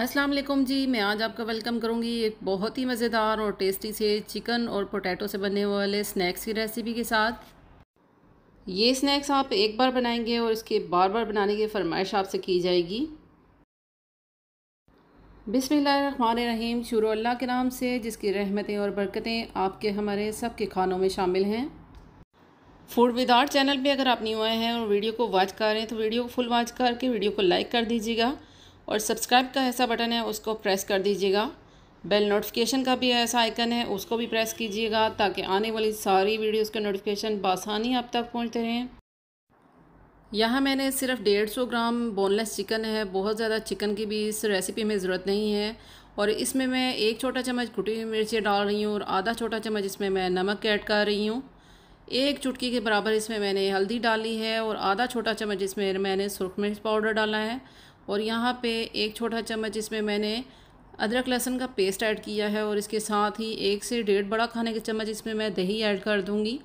अस्सलाम वालेकुम जी मैं आज आपका वेलकम करूंगी एक बहुत ही मज़ेदार और टेस्टी से चिकन और पोटैटो से बनने वाले स्नैक्स की रेसिपी के साथ ये स्नैक्स आप एक बार बनाएंगे और इसके बार बार बनाने की फरमाइश आपसे की जाएगी बिसमीम शुरू अल्लाह के नाम से जिसकी रहमतें और बरकतें आपके हमारे सब के खानों में शामिल हैं फूड विद आर्ट चैनल पे अगर आप न्यू आए हैं और वीडियो को वॉच हैं तो वीडियो को फुल वॉच करके वीडियो को लाइक कर दीजिएगा और सब्सक्राइब का ऐसा बटन है उसको प्रेस कर दीजिएगा बेल नोटिफिकेशन का भी ऐसा आइकन है उसको भी प्रेस कीजिएगा ताकि आने वाली सारी वीडियोस के नोटिफिकेशन बासानी आप तक पहुंचते रहें यहाँ मैंने सिर्फ डेढ़ सौ ग्राम बोनलेस चिकन है बहुत ज़्यादा चिकन की भी इस रेसिपी में ज़रूरत नहीं है और इसमें मैं एक छोटा चम्मच कुटी हुई मिर्ची डाल रही हूँ और आधा छोटा चम्मच इसमें मैं नमक ऐड कर रही हूँ एक चुटकी के बराबर इसमें मैंने हल्दी डाली है और आधा छोटा चम्मच इसमें मैंने सुरख मिर्च पाउडर डाला है और यहाँ पे एक छोटा चम्मच इसमें मैंने अदरक लहसुन का पेस्ट ऐड किया है और इसके साथ ही एक से डेढ़ बड़ा खाने के चम्मच इसमें मैं दही ऐड कर दूँगी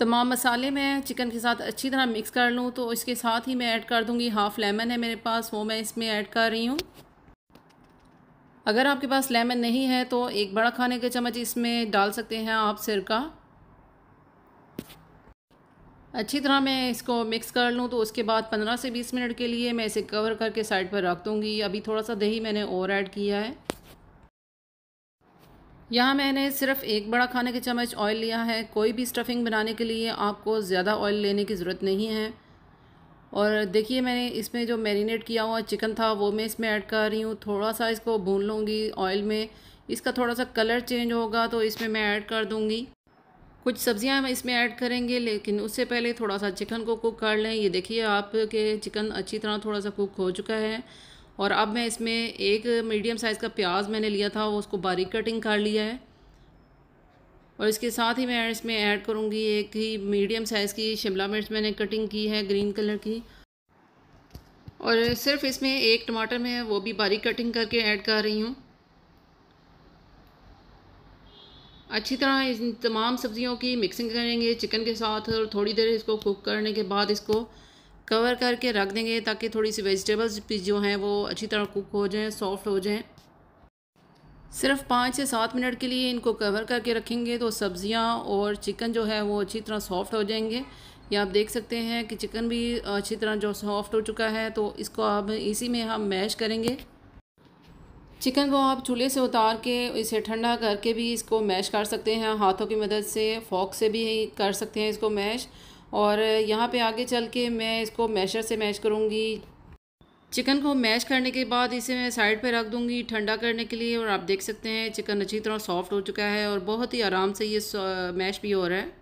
तमाम मसाले मैं चिकन के साथ अच्छी तरह मिक्स कर लूँ तो इसके साथ ही मैं ऐड कर दूँगी हाफ़ लेमन है मेरे पास वो मैं इसमें ऐड कर रही हूँ अगर आपके पास लेमन नहीं है तो एक बड़ा खाने के चम्मच इसमें डाल सकते हैं आप सिरका अच्छी तरह मैं इसको मिक्स कर लूँ तो उसके बाद 15 से 20 मिनट के लिए मैं इसे कवर करके साइड पर रख दूँगी अभी थोड़ा सा दही मैंने और ऐड किया है यहाँ मैंने सिर्फ एक बड़ा खाने के चम्मच ऑयल लिया है कोई भी स्टफिंग बनाने के लिए आपको ज़्यादा ऑयल लेने की ज़रूरत नहीं है और देखिए मैंने इसमें जो मैरिनेट किया हुआ चिकन था वो मैं इसमें ऐड कर रही हूँ थोड़ा सा इसको भून लूँगी ऑयल में इसका थोड़ा सा कलर चेंज होगा तो इसमें मैं ऐड कर दूँगी कुछ सब्जियां हम इसमें ऐड करेंगे लेकिन उससे पहले थोड़ा सा चिकन को कुक कर लें ये देखिए आपके चिकन अच्छी तरह थोड़ा सा कुक हो चुका है और अब मैं इसमें एक मीडियम साइज़ का प्याज मैंने लिया था वो उसको बारीक कटिंग कर लिया है और इसके साथ ही मैं इसमें ऐड करूँगी एक ही मीडियम साइज़ की शिमला मिर्च मैंने कटिंग की है ग्रीन कलर की और सिर्फ इसमें एक टमाटर में वो भी बारीक कटिंग करके ऐड कर रही हूँ अच्छी तरह इन तमाम सब्ज़ियों की मिक्सिंग करेंगे चिकन के साथ और थोड़ी देर इसको कुक करने के बाद इसको कवर करके रख देंगे ताकि थोड़ी सी वेजिटेबल्स भी जो हैं वो अच्छी तरह कुक हो जाएं सॉफ्ट हो जाएं सिर्फ पाँच से सात मिनट के लिए इनको कवर करके रखेंगे तो सब्ज़ियाँ और चिकन जो है वो अच्छी तरह सॉफ्ट हो जाएंगे या आप देख सकते हैं कि चिकन भी अच्छी तरह जो सॉफ्ट हो चुका है तो इसको अब इसी में हम मैश करेंगे चिकन को आप चूल्हे से उतार के इसे ठंडा करके भी इसको मैश कर सकते हैं हाथों की मदद से फॉक से भी कर सकते हैं इसको मैश और यहाँ पे आगे चल के मैं इसको मैशर से मैश करूँगी चिकन को मैश करने के बाद इसे मैं साइड पे रख दूँगी ठंडा करने के लिए और आप देख सकते हैं चिकन अच्छी तरह सॉफ्ट हो चुका है और बहुत ही आराम से ये मैश भी हो रहा है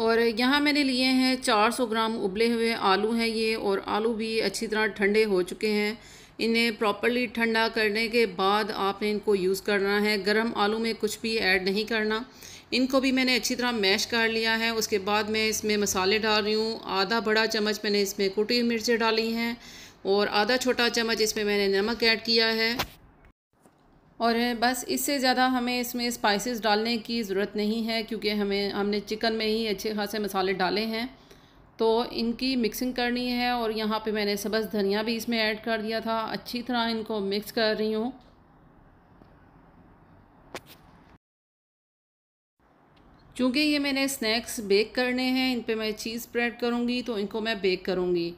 और यहाँ मैंने लिए हैं 400 ग्राम उबले हुए आलू हैं ये और आलू भी अच्छी तरह ठंडे हो चुके हैं इन्हें प्रॉपरली ठंडा करने के बाद आपने इनको यूज़ करना है गरम आलू में कुछ भी ऐड नहीं करना इनको भी मैंने अच्छी तरह मैश कर लिया है उसके बाद मैं इसमें मसाले डाल रही हूँ आधा बड़ा चम्मच मैंने इसमें कुटी मिर्चें डाली हैं और आधा छोटा चम्मच इसमें मैंने नमक ऐड किया है और बस इससे ज़्यादा हमें इसमें स्पाइसेस डालने की ज़रूरत नहीं है क्योंकि हमें हमने चिकन में ही अच्छे खासे मसाले डाले हैं तो इनकी मिक्सिंग करनी है और यहाँ पे मैंने सबस धनिया भी इसमें ऐड कर दिया था अच्छी तरह इनको मिक्स कर रही हूँ चूँकि ये मैंने स्नैक्स बेक करने हैं इन पर मैं चीज़ स्प्रेड करूँगी तो इनको मैं बेक करूँगी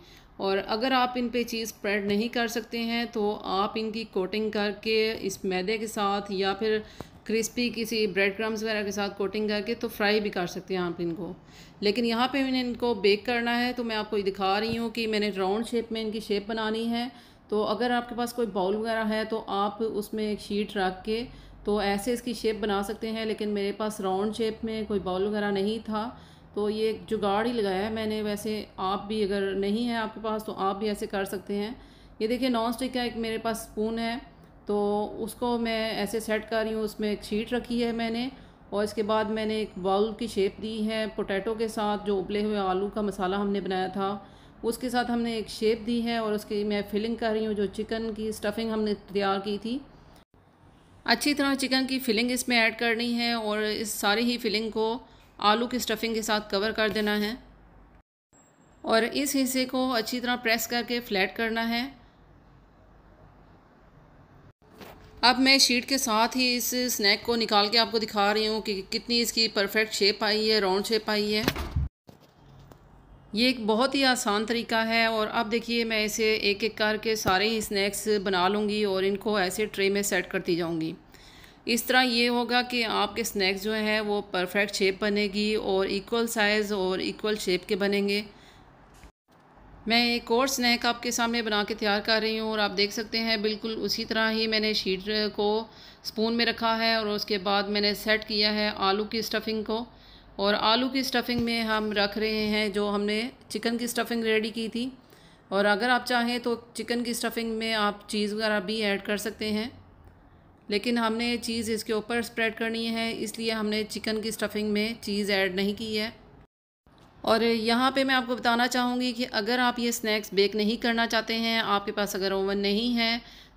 और अगर आप इन पे चीज़ स्प्रेड नहीं कर सकते हैं तो आप इनकी कोटिंग करके इस मैदे के साथ या फिर क्रिस्पी किसी ब्रेड क्रम्स वगैरह के साथ कोटिंग करके तो फ्राई भी कर सकते हैं आप इनको लेकिन यहाँ पे मैंने इनको बेक करना है तो मैं आपको दिखा रही हूँ कि मैंने राउंड शेप में इनकी शेप बनानी है तो अगर आपके पास कोई बाउल वगैरह है तो आप उसमें एक शीट रख के तो ऐसे इसकी शेप बना सकते हैं लेकिन मेरे पास राउंड शेप में कोई बाउल वगैरह नहीं था तो ये जुगाड़ ही लगाया है मैंने वैसे आप भी अगर नहीं है आपके पास तो आप भी ऐसे कर सकते हैं ये देखिए नॉन स्टिक का एक मेरे पास स्पून है तो उसको मैं ऐसे सेट कर रही हूँ उसमें एक शीट रखी है मैंने और इसके बाद मैंने एक बाउल की शेप दी है पोटैटो के साथ जो उबले हुए आलू का मसाला हमने बनाया था उसके साथ हमने एक शेप दी है और उसकी मैं फिलिंग कर रही हूँ जो चिकन की स्टफिंग हमने तैयार की थी अच्छी तरह चिकन की फिलिंग इसमें ऐड करनी है और इस सारी ही फिलिंग को आलू की स्टफिंग के साथ कवर कर देना है और इस हिस्से को अच्छी तरह प्रेस करके फ्लैट करना है अब मैं शीट के साथ ही इस स्नैक को निकाल के आपको दिखा रही हूँ कि कितनी इसकी परफेक्ट शेप आई है राउंड शेप आई है ये एक बहुत ही आसान तरीका है और अब देखिए मैं इसे एक एक करके सारे ही स्नैक्स बना लूँगी और इनको ऐसे ट्रे में सेट करती जाऊँगी इस तरह ये होगा कि आपके स्नैक्स जो हैं वो परफेक्ट शेप बनेगी और इक्वल साइज़ और इक्वल शेप के बनेंगे मैं एक और स्नैक आपके सामने बना के तैयार कर रही हूँ और आप देख सकते हैं बिल्कुल उसी तरह ही मैंने शीट को स्पून में रखा है और उसके बाद मैंने सेट किया है आलू की स्टफ़िंग को और आलू की स्टफ़िंग में हम रख रहे हैं जो हमने चिकन की स्टफ़िंग रेडी की थी और अगर आप चाहें तो चिकन की स्टफ़िंग में आप चीज़ वगैरह भी ऐड कर सकते हैं लेकिन हमने चीज़ इसके ऊपर स्प्रेड करनी है इसलिए हमने चिकन की स्टफिंग में चीज़ ऐड नहीं की है और यहाँ पे मैं आपको बताना चाहूँगी कि अगर आप ये स्नैक्स बेक नहीं करना चाहते हैं आपके पास अगर ओवन नहीं है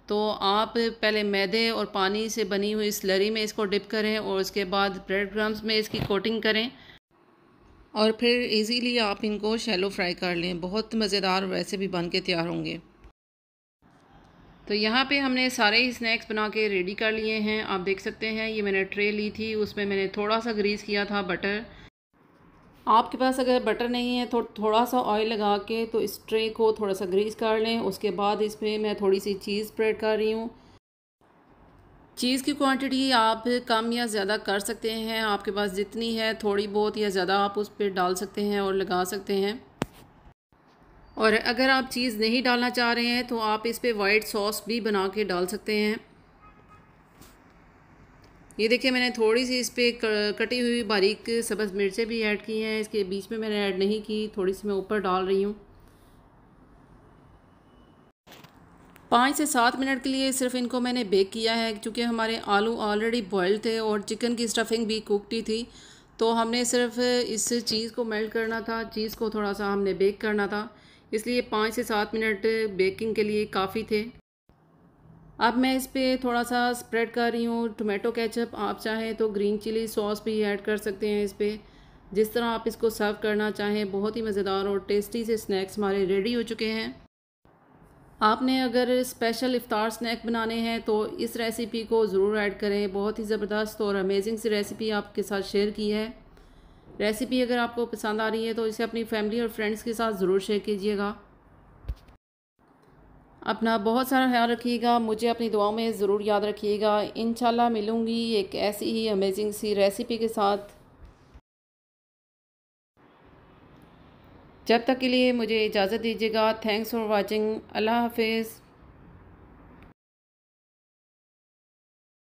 तो आप पहले मैदे और पानी से बनी हुई स्लरी में इसको डिप करें और उसके बाद ब्रेड क्रम्स में इसकी कोटिंग करें और फिर इजीली आप इनको शैलो फ्राई कर लें बहुत मज़ेदार वैसे भी बन के तैयार होंगे तो यहाँ पे हमने सारे ही स्नैक्स बना के रेडी कर लिए हैं आप देख सकते हैं ये मैंने ट्रे ली थी उसमें मैंने थोड़ा सा ग्रीस किया था बटर आपके पास अगर बटर नहीं है तो थोड़ा सा ऑयल लगा के तो इस ट्रे को थोड़ा सा ग्रीस कर लें उसके बाद इसमें मैं थोड़ी सी चीज़ स्प्रेड कर रही हूँ चीज़ की क्वांटिटी आप कम या ज़्यादा कर सकते हैं आपके पास जितनी है थोड़ी बहुत या ज़्यादा आप उस पर डाल सकते हैं और लगा सकते हैं और अगर आप चीज़ नहीं डालना चाह रहे हैं तो आप इस पर वाइट सॉस भी बना के डाल सकते हैं ये देखिए मैंने थोड़ी सी इस पर कटी हुई बारीक सब्ज़ मिर्चें भी ऐड की हैं इसके बीच में मैंने ऐड नहीं की थोड़ी सी मैं ऊपर डाल रही हूँ पाँच से सात मिनट के लिए सिर्फ इनको मैंने बेक किया है क्योंकि हमारे आलू ऑलरेडी बॉयल थे और चिकन की स्टफिंग भी कुकटी थी तो हमने सिर्फ इस चीज़ को मेल्ट करना था चीज़ को थोड़ा सा हमने बेक करना था इसलिए पाँच से सात मिनट बेकिंग के लिए काफ़ी थे अब मैं इस पर थोड़ा सा स्प्रेड कर रही हूँ टोमेटो केचप आप चाहें तो ग्रीन चिली सॉस भी ऐड कर सकते हैं इस पर जिस तरह आप इसको सर्व करना चाहें बहुत ही मज़ेदार और टेस्टी से स्नैक्स हमारे रेडी हो चुके हैं आपने अगर स्पेशल इफ़ार स्नैक बनाने हैं तो इस रेसिपी को ज़रूर ऐड करें बहुत ही ज़बरदस्त और अमेजिंग सी रेसिपी आपके साथ शेयर की है रेसिपी अगर आपको पसंद आ रही है तो इसे अपनी फैमिली और फ्रेंड्स के साथ ज़रूर शेयर कीजिएगा अपना बहुत सारा ख्याल रखिएगा मुझे अपनी दुआओं में ज़रूर याद रखिएगा इन मिलूँगी एक ऐसी ही अमेजिंग सी रेसिपी के साथ जब तक के लिए मुझे इजाज़त दीजिएगा थैंक्स फॉर वॉचिंग अल्लाह हाफिज़